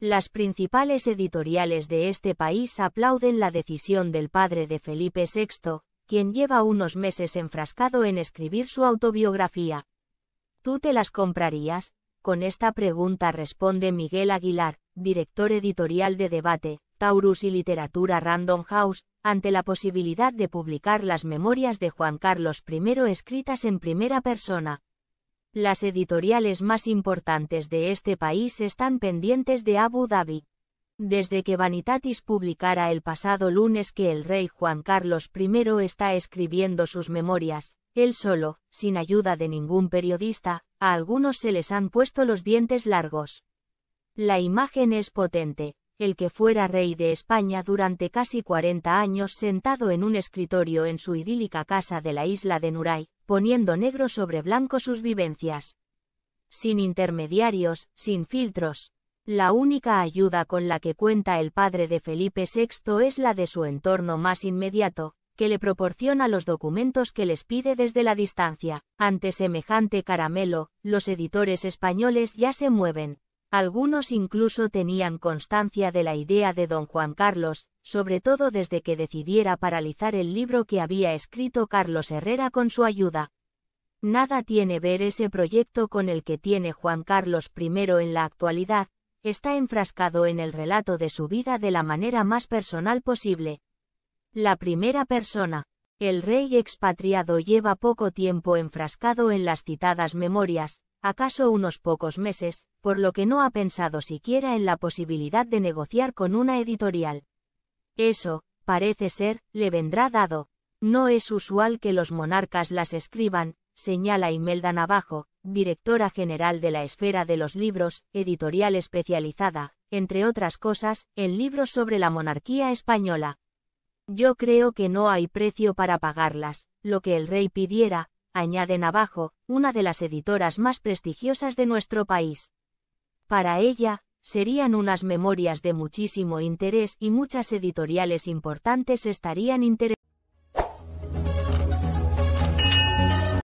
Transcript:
Las principales editoriales de este país aplauden la decisión del padre de Felipe VI, quien lleva unos meses enfrascado en escribir su autobiografía. ¿Tú te las comprarías? Con esta pregunta responde Miguel Aguilar, director editorial de Debate, Taurus y Literatura Random House, ante la posibilidad de publicar las memorias de Juan Carlos I escritas en primera persona. Las editoriales más importantes de este país están pendientes de Abu Dhabi. Desde que Vanitatis publicara el pasado lunes que el rey Juan Carlos I está escribiendo sus memorias, él solo, sin ayuda de ningún periodista, a algunos se les han puesto los dientes largos. La imagen es potente, el que fuera rey de España durante casi 40 años sentado en un escritorio en su idílica casa de la isla de Nuray, poniendo negro sobre blanco sus vivencias. Sin intermediarios, sin filtros. La única ayuda con la que cuenta el padre de Felipe VI es la de su entorno más inmediato, que le proporciona los documentos que les pide desde la distancia. Ante semejante caramelo, los editores españoles ya se mueven. Algunos incluso tenían constancia de la idea de don Juan Carlos, sobre todo desde que decidiera paralizar el libro que había escrito Carlos Herrera con su ayuda. Nada tiene ver ese proyecto con el que tiene Juan Carlos I en la actualidad, está enfrascado en el relato de su vida de la manera más personal posible. La primera persona, el rey expatriado lleva poco tiempo enfrascado en las citadas memorias, acaso unos pocos meses, por lo que no ha pensado siquiera en la posibilidad de negociar con una editorial. Eso, parece ser, le vendrá dado. No es usual que los monarcas las escriban, señala Imelda Navajo, directora general de la Esfera de los Libros, editorial especializada, entre otras cosas, en libros sobre la monarquía española. Yo creo que no hay precio para pagarlas, lo que el rey pidiera, añaden abajo, una de las editoras más prestigiosas de nuestro país. Para ella, serían unas memorias de muchísimo interés y muchas editoriales importantes estarían interesadas.